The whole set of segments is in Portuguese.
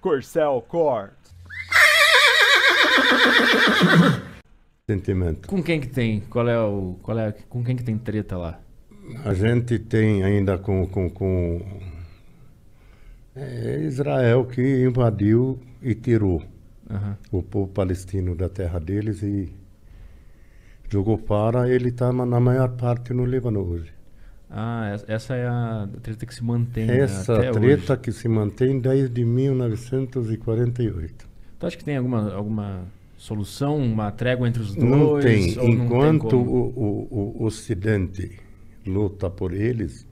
Corcel Corte. Sentimento. Com quem que tem? Qual é o. Qual é, com quem que tem treta lá? A gente tem ainda com. com, com... É Israel que invadiu e tirou uhum. o povo palestino da terra deles e jogou para. Ele está na maior parte no Líbano hoje. Ah, essa é a treta que se mantém né, Essa né, treta hoje. que se mantém desde 1948. Então acha que tem alguma, alguma solução, uma trégua entre os dois? Não tem. Enquanto não tem o, o, o Ocidente luta por eles,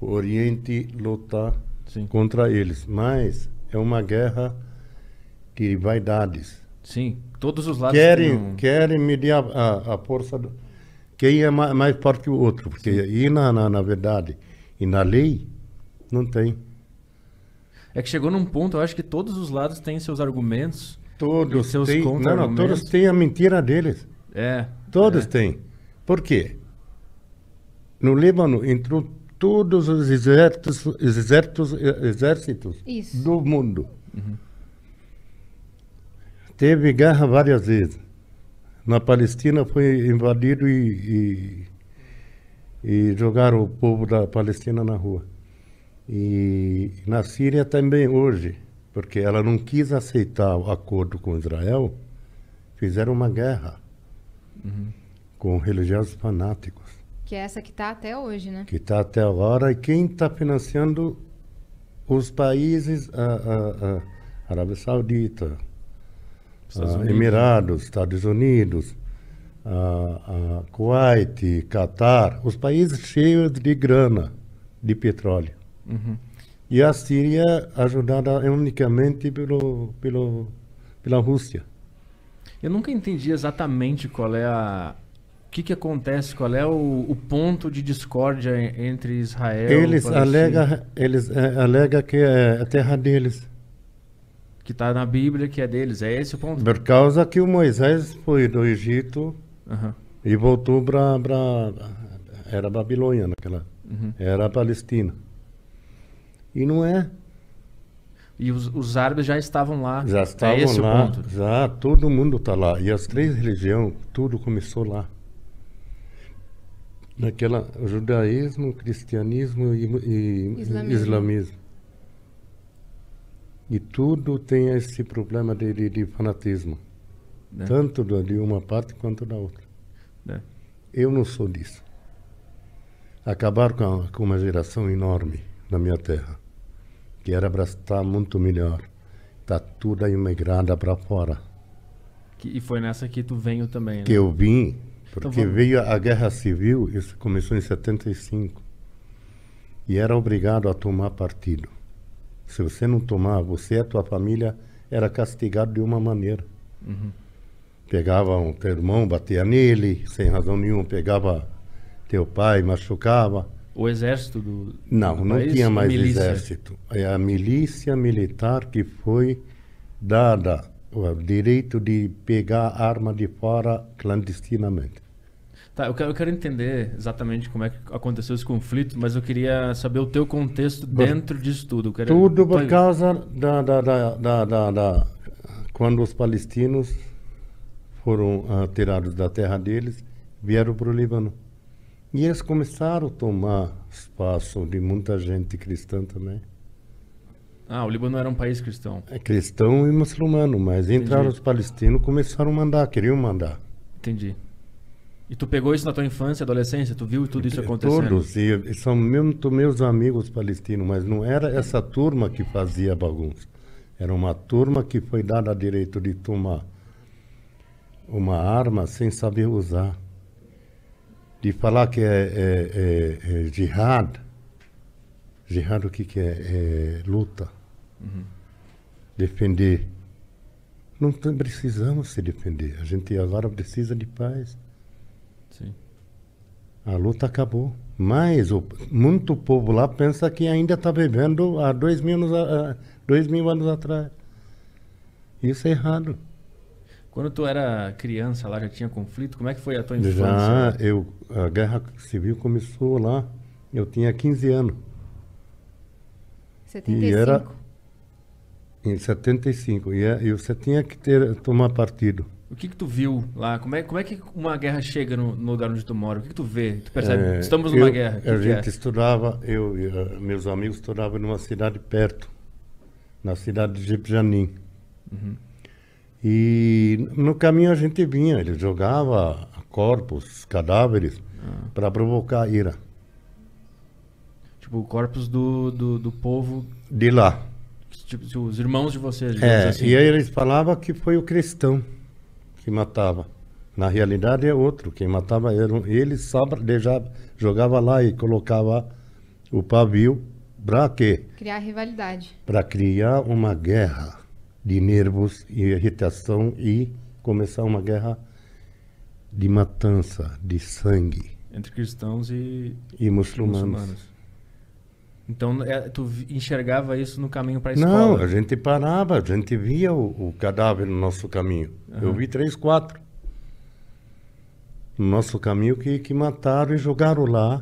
o Oriente luta Sim. contra eles. Mas é uma guerra de vaidades. Sim, todos os lados querem, têm... querem medir a, a, a força do quem é mais, mais forte que o outro. Porque aí, na, na, na, verdade, e na lei, não tem. É que chegou num ponto, eu acho que todos os lados têm seus argumentos. Todos seus têm. Não, não, todos têm a mentira deles. É. Todos é. têm. Por quê? No Líbano entrou todos os exércitos, exércitos, exércitos do mundo. Uhum. Teve guerra várias vezes na Palestina foi invadido e, e, e jogaram o povo da Palestina na rua. E na Síria também hoje, porque ela não quis aceitar o acordo com Israel, fizeram uma guerra uhum. com religiosos fanáticos. Que é essa que está até hoje, né? Que está até agora. E quem está financiando os países, a, a, a Arábia Saudita, ah, Unidos. Né? Emirados, Estados Unidos, a, ah, a ah, Kuwait, Catar, os países cheios de grana, de petróleo. Uhum. E a Síria ajudada unicamente pelo, pelo, pela Rússia. Eu nunca entendi exatamente qual é a. O que, que acontece? Qual é o, o ponto de discórdia entre Israel eles e alega Eles eh, alegam que é a terra deles que está na Bíblia, que é deles. É esse o ponto? Por causa que o Moisés foi do Egito uhum. e voltou para. Era Babilônia naquela. Uhum. Era Palestina. E não é. E os, os árabes já estavam lá. Já é estavam é esse lá. O ponto. Já todo mundo está lá. E as três religiões, tudo começou lá. Naquela judaísmo, cristianismo e, e islamismo. islamismo. E tudo tem esse problema de, de, de fanatismo, né? tanto de uma parte quanto da outra. Né? Eu não sou disso. Acabar com, a, com uma geração enorme na minha terra, que era para estar muito melhor. Está tudo imigrada para fora. Que, e foi nessa que tu veio também, né? Que eu vim, então porque então veio a guerra civil, isso começou em 75. E era obrigado a tomar partido. Se você não tomar, você e a tua família era castigado de uma maneira. Uhum. Pegava um teu irmão, batia nele, sem razão nenhuma, pegava teu pai, machucava. O exército do. Não, do não país, tinha mais exército. É a milícia militar que foi dada o direito de pegar arma de fora clandestinamente. Tá, eu quero, eu quero entender exatamente como é que aconteceu esse conflito, mas eu queria saber o teu contexto dentro disso tudo. Quero... Tudo por tá causa da, da, da, da, da, Quando os palestinos foram uh, tirados da terra deles, vieram para o Líbano. E eles começaram a tomar espaço de muita gente cristã também. Ah, o Líbano era um país cristão. É cristão e muçulmano, mas entraram os palestinos, começaram a mandar, queriam mandar. Entendi. E tu pegou isso na tua infância, adolescência? Tu viu tudo isso acontecendo? Todos. E são mesmo meus amigos palestinos, mas não era essa turma que fazia bagunça. Era uma turma que foi dada direito de tomar uma arma sem saber usar. De falar que é, é, é, é jihad. Jihad o que, que é? é luta. Uhum. Defender. Não precisamos se defender. A gente agora precisa de paz. Sim. A luta acabou. Mas o, muito povo lá pensa que ainda está vivendo há dois mil, anos, há dois mil anos atrás. Isso é errado. Quando tu era criança lá, já tinha conflito? Como é que foi a tua infância? Já, eu, a guerra civil começou lá, eu tinha 15 anos. 75? E era, em 75. E, é, e você tinha que ter, tomar partido. O que que tu viu lá? Como é, como é que uma guerra chega no, no lugar onde tu mora? O que que tu vê? Tu percebe? É, Estamos numa eu, guerra. Que a que é? gente é? estudava, eu e eh, meus amigos estudavam numa cidade perto, na cidade de Jepijanim. Uhum. E no caminho a gente vinha, ele jogava corpos, cadáveres, ah. para provocar ira. Tipo, corpos do, do, do povo... De lá. Tipo, os irmãos de vocês, é, assim. E aí eles falavam que foi o cristão que matava. Na realidade é outro, quem matava eram ele só deixava, jogava lá e colocava o pavio para quê? Criar rivalidade. Para criar uma guerra de nervos e irritação e começar uma guerra de matança, de sangue entre cristãos e, e muçulmanos. muçulmanos. Então, é, tu enxergava isso no caminho para a escola? Não, a gente parava, a gente via o, o cadáver no nosso caminho. Uhum. Eu vi três, quatro no nosso caminho que, que mataram e jogaram lá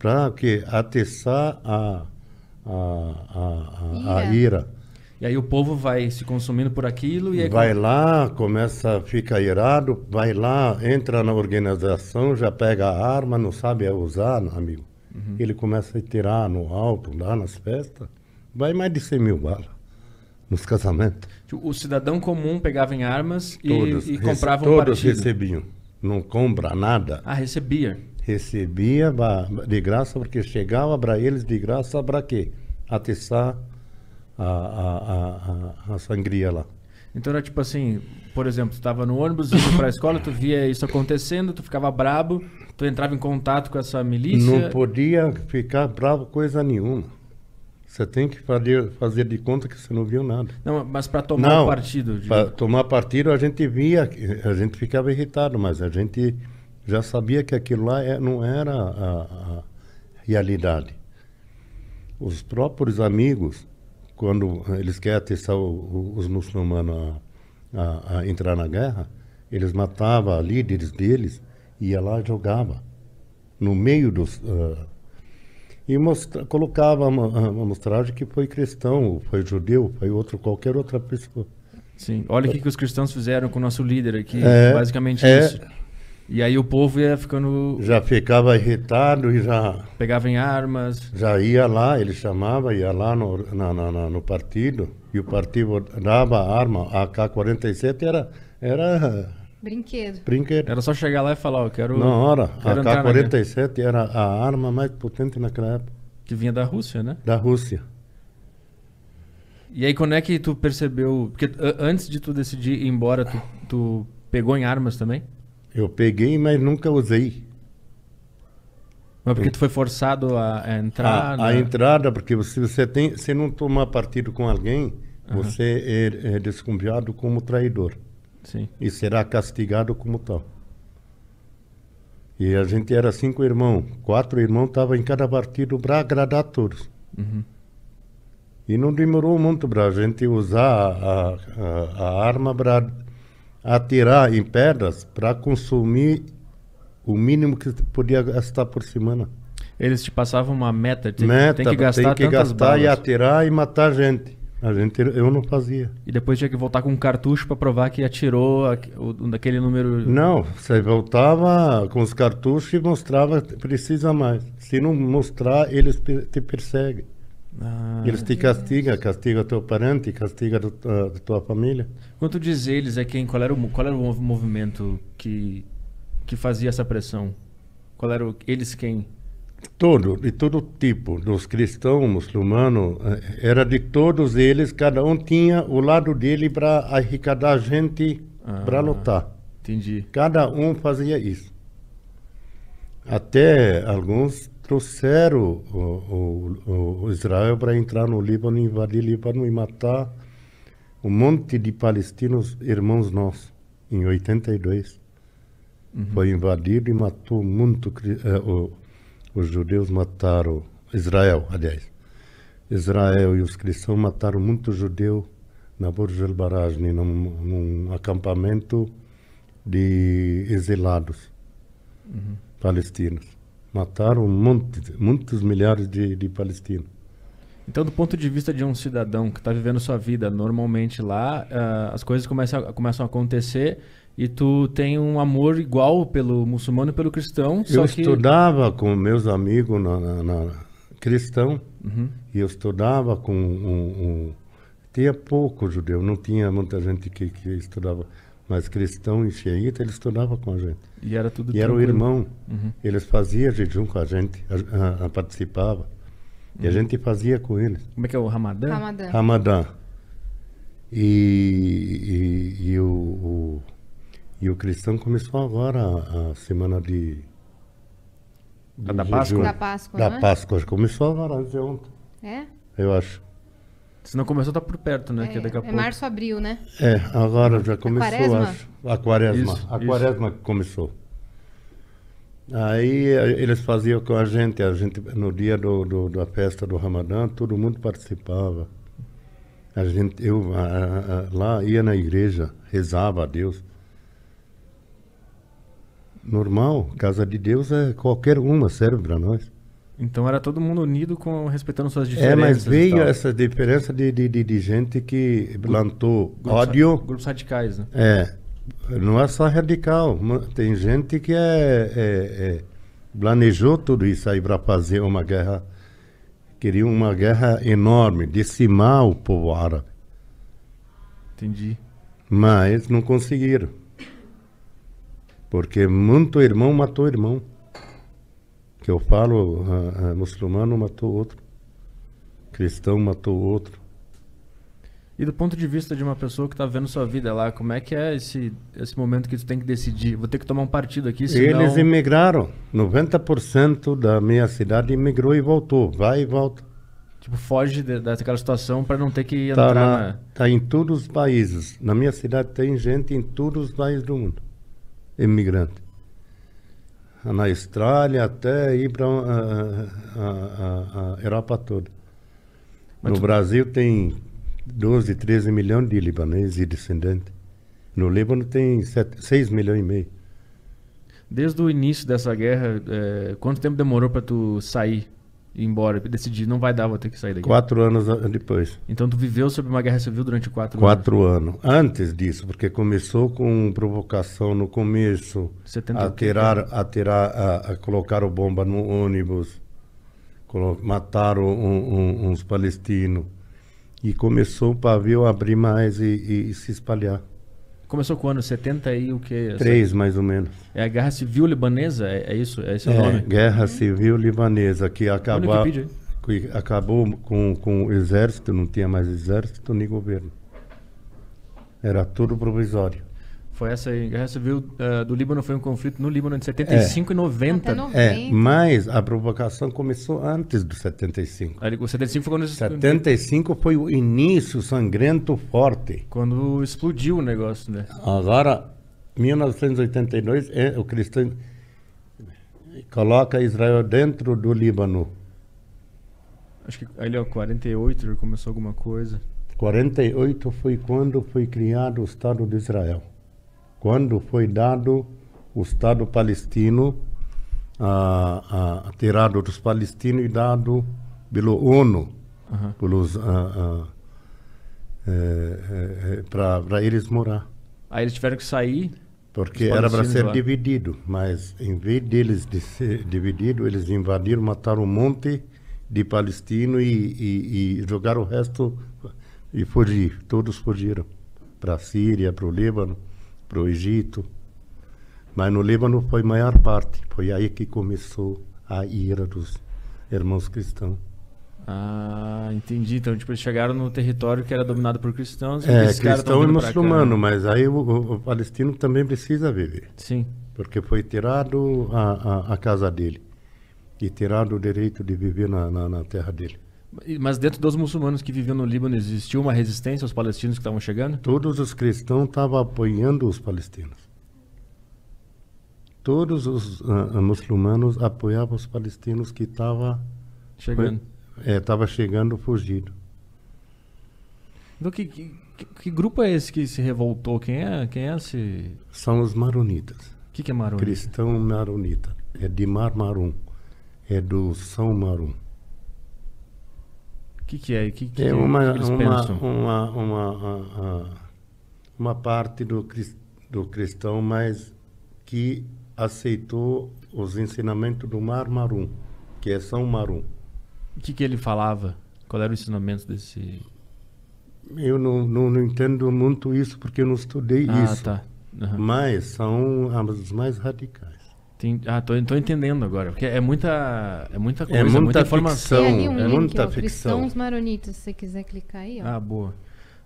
para que atessar a, a, a, a, ira. a, ira. E aí o povo vai se consumindo por aquilo e aí... vai lá, começa, fica irado, vai lá, entra na organização, já pega a arma, não sabe usar, amigo. Uhum. Ele começa a tirar no alto, lá nas festas, vai mais de 100 mil balas nos casamentos. Tipo, o cidadão comum pegava em armas e, todos, e comprava um Todos partido. recebiam. Não compra nada. Ah, recebia. Recebia de graça, porque chegava para eles de graça para quê? Atestar a, a, a, a sangria lá. Então era tipo assim, por exemplo, tu estava no ônibus indo para a escola, tu via isso acontecendo, tu ficava brabo, tu entrava em contato com essa milícia? Não podia ficar bravo coisa nenhuma. Você tem que fazer, fazer de conta que você não viu nada. Não, mas para tomar não, partido. De... Para tomar partido a gente via, a gente ficava irritado, mas a gente já sabia que aquilo lá é, não era a, a realidade. Os próprios amigos, quando eles querem atestar os muçulmanos a a, a entrar na guerra, eles matavam líderes deles e ia lá e jogava no meio dos. Uh, e mostra, colocava uma, ah, mostragem que foi cristão, foi judeu, foi outro, qualquer outra pessoa. Sim, olha o que, que os cristãos fizeram com o nosso líder aqui, é, basicamente é, isso. E aí o povo ia ficando. Já ficava irritado e já. Pegava em armas. Já ia lá, ele chamava, ia lá no, na, na, na, no partido, e o partido dava a arma, a AK-47 era. era brinquedo. brinquedo. Era só chegar lá e falar, ó, quero. Na hora, a AK-47 era a arma mais potente naquela época. Que vinha da Rússia, né? Da Rússia. E aí quando é que tu percebeu. Porque antes de tu decidir ir embora, tu, tu pegou em armas também? Eu peguei, mas nunca usei. Mas porque tu foi forçado a, a entrar? A, a, né? entrada, porque se você tem, se não tomar partido com alguém, uhum. você é, é desconfiado como traidor. Sim. E será castigado como tal. E a gente era cinco irmãos, quatro irmãos estavam em cada partido para agradar todos. Uhum. E não demorou muito para a gente usar a, a, a arma para atirar em pedras para consumir o mínimo que podia gastar por semana. Eles te passavam uma meta, tem, meta, tem que gastar tem que gastar balas. e atirar e matar gente. A gente eu não fazia. E depois tinha que voltar com um cartucho para provar que atirou daquele número. Não, você voltava com os cartuchos e mostrava que precisa mais. Se não mostrar, eles te perseguem. Ah, eles te castigam, castigam teu parente, castigam uh, tua família. Quanto diz eles é quem? Qual era o, qual era o movimento que, que fazia essa pressão? Qual era o, eles quem? Todo, de todo tipo, dos cristãos, muçulmanos, eh, era de todos eles, cada um tinha o lado dele para arrecadar gente ah, para lutar. Entendi. Cada um fazia isso. Até alguns trouxeram o, o, o Israel para entrar no Líbano, invadir o Líbano e matar um monte de palestinos, irmãos nossos, em 82. Uhum. Foi invadido e matou muito. Eh, o, os judeus mataram, Israel, aliás. Israel e os cristãos mataram muito judeu na Burj el Barajni, né, num, num acampamento de exilados uhum. palestinos. Mataram muitos, muitos milhares de, de palestinos. Então, do ponto de vista de um cidadão que está vivendo sua vida normalmente lá, uh, as coisas começam a, começam a acontecer e tu tem um amor igual pelo muçulmano e pelo cristão. Eu estudava com meus amigos na, na, na cristão uhum. e eu estudava com um, um, tinha pouco judeu, não tinha muita gente que, que estudava mas cristão e xiita, ele estudava com a gente. E era tudo E tranquilo. era o irmão. Uhum. Eles faziam jejum com a gente, a, a, a participava. Uhum. E a uhum. gente fazia com eles. Como é que é o Ramadã? Ramadã. Ramadã. E, e, e o, o, e o cristão começou agora a, a semana de. Ah, a da Páscoa? Da né? Páscoa. Da Páscoa. É? Começou agora, ontem. É? Eu acho. Se não começou, tá por perto, né? É, que daqui a é pouco. março, abril, né? É, agora já começou, a é quaresma. acho. A quaresma. Isso, a isso. que começou. Aí eh, eles faziam com a gente, a gente no dia do, do da festa do Ramadã, todo mundo participava. A gente, eu a, a, lá ia na igreja, rezava a Deus. Normal, casa de Deus é qualquer uma serve para nós. Então era todo mundo unido com respeitando suas diferenças. É, mas veio essa diferença de, de, de, de gente que plantou Grupo, ódio. Grupos radicais, né? É. Não é só radical. Tem gente que é, é, é planejou tudo isso aí para fazer uma guerra. Queria uma guerra enorme, decimar o povo árabe. Entendi. Mas não conseguiram. Porque muito irmão matou irmão que eu falo, a, a muçulmano matou outro, cristão matou outro. E do ponto de vista de uma pessoa que está vendo sua vida lá, como é que é esse, esse momento que tu tem que decidir? Vou ter que tomar um partido aqui, senão... Eles imigraram. 90% da minha cidade imigrou e voltou. Vai e volta. Tipo, foge de, daquela situação para não ter que tá entrar tá na... em todos os países. Na minha cidade tem gente em todos os países do mundo. Imigrante na Austrália até ir para a, ah, a, ah, a, ah, Europa toda. Mas no tu... Brasil tem 12, 13 milhões de libaneses e descendentes. No Líbano tem 7, 6 milhões e meio. Desde o início dessa guerra, é, quanto tempo demorou para tu sair ir embora. Decidi, não vai dar, vou ter que sair daqui. Quatro anos depois. Então tu viveu sobre uma guerra civil durante quatro, quatro anos? Quatro anos. Antes disso, porque começou com provocação no começo. Você aterrar, atirar, atirar, a, a bomba no ônibus, mataram um, um, uns palestinos. E começou o pavio a abrir mais e, e, e se espalhar. Começou quando? 70 e o que? Três, mais ou menos. É a Guerra Civil Libanesa? É, é isso? É esse é, o é, nome? Guerra Civil Libanesa, que, acabou que acabou com, com o exército, não tinha mais exército nem governo. Era tudo provisório. Foi essa aí. Guerra Civil uh, do Líbano foi um conflito no Líbano de 75 é. e 90. 90. É, mas a provocação começou antes do 75. Aí, o 75 foi quando... 75 foi o início sangrento forte. Quando explodiu o negócio, né? Agora, 1982, é, o cristão coloca Israel dentro do Líbano. Acho que ali, ó, 48 começou alguma coisa. 48 foi quando foi criado o Estado de Israel quando foi dado o Estado palestino, ah, ah, tirado dos palestinos e dado pelo ONU, para é, é, é para eles morar. Aí eles tiveram que sair. Porque era para ser lá. dividido, mas em vez deles de ser dividido, eles invadiram, mataram um monte de palestino e, e, e jogaram o resto e fugir. Todos fugiram para a Síria, para o Líbano para o Egito. Mas no Líbano foi maior parte. Foi aí que começou a ira dos irmãos cristãos. Ah, entendi. Então, tipo, eles chegaram no território que era dominado por cristãos. É, cristão e muçulmano, mas aí o, o, o, palestino também precisa viver. Sim. Porque foi tirado a, a, a casa dele e tirado o direito de viver na, na, na terra dele. Mas dentro dos muçulmanos que viviam no Líbano, existiu uma resistência aos palestinos que estavam chegando? Todos os cristãos estavam apoiando os palestinos. Todos os uh, muçulmanos apoiavam os palestinos que estavam chegando. É, estava chegando fugido. Então, que, que, que, grupo é esse que se revoltou? Quem é, quem é esse? São os maronitas. O que, que é maronita? Cristão maronita. É de Mar Marum. É do São Marum que, que é? Que, que é uma, que eles uma, Uma, uma, uma, uma parte do, do cristão, mas que aceitou os ensinamentos do Mar Marum, que é São Marum. O que, que ele falava? Qual era o ensinamento desse... Eu não, não, não entendo muito isso, porque eu não estudei ah, isso. Tá. Uhum. Mas são os mais radicais ah, tô, tô, entendendo agora, porque é muita, é muita é coisa, é muita, muita informação. Tem ali um é link, muita ó, ficção. Cristãos maronitas, se você quiser clicar aí, ó. Ah, boa.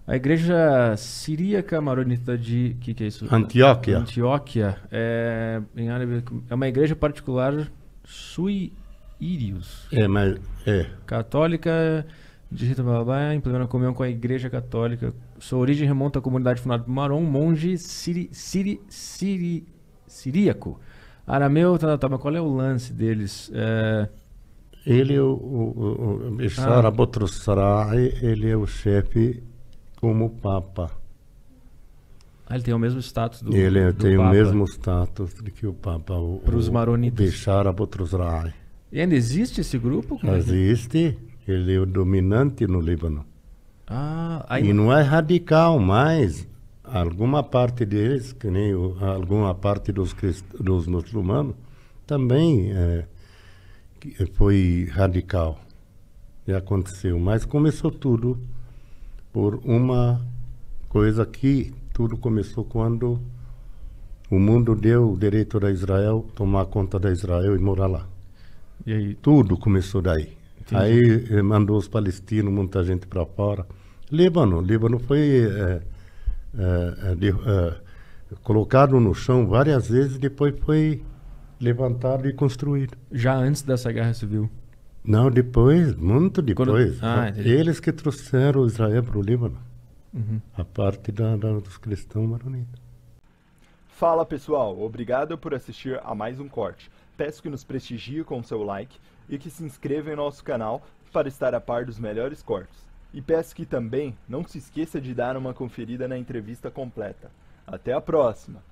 A igreja siríaca maronita de. que, que é isso? Antioquia. Antioquia. É, em árabe, é uma igreja particular sui irius. É, mas. É. Católica de Rita Babá, em plena comunhão com a igreja católica. Sua origem remonta à comunidade fundada por Maron, monge siri, siri, siri, siríaco. Arameu, tá, tá, mas qual é o lance deles? É... Ele, o, o, o Ishara ah. ele é o chefe como Papa. Ah, ele tem o mesmo status do Ele do tem o mesmo status que o Papa. Para os maronitas. Bishara E ainda existe esse grupo? Como é é? existe. Ele é o dominante no Líbano. Ah, aí... E não é radical mais alguma parte deles, que nem o, alguma parte dos, crist, dos muçulmanos, também é, foi radical. E aconteceu. Mas começou tudo por uma coisa que tudo começou quando o mundo deu o direito a Israel tomar conta da Israel e morar lá. E aí? Tudo começou daí. Entendi. Aí eh, mandou os palestinos, muita gente para fora. Líbano, Líbano foi é, é, de, eh, colocado no chão várias vezes, depois foi levantado e construído. Já antes dessa guerra civil? Não, depois, muito depois. Quando... Ah, eles que trouxeram Israel para o Líbano, uhum. a parte da, da, dos cristãos maronitas. Fala pessoal, obrigado por assistir a mais um corte. Peço que nos prestigie com seu like e que se inscreva em nosso canal para estar a par dos melhores cortes. E peço que também não se esqueça de dar uma conferida na entrevista completa. Até a próxima!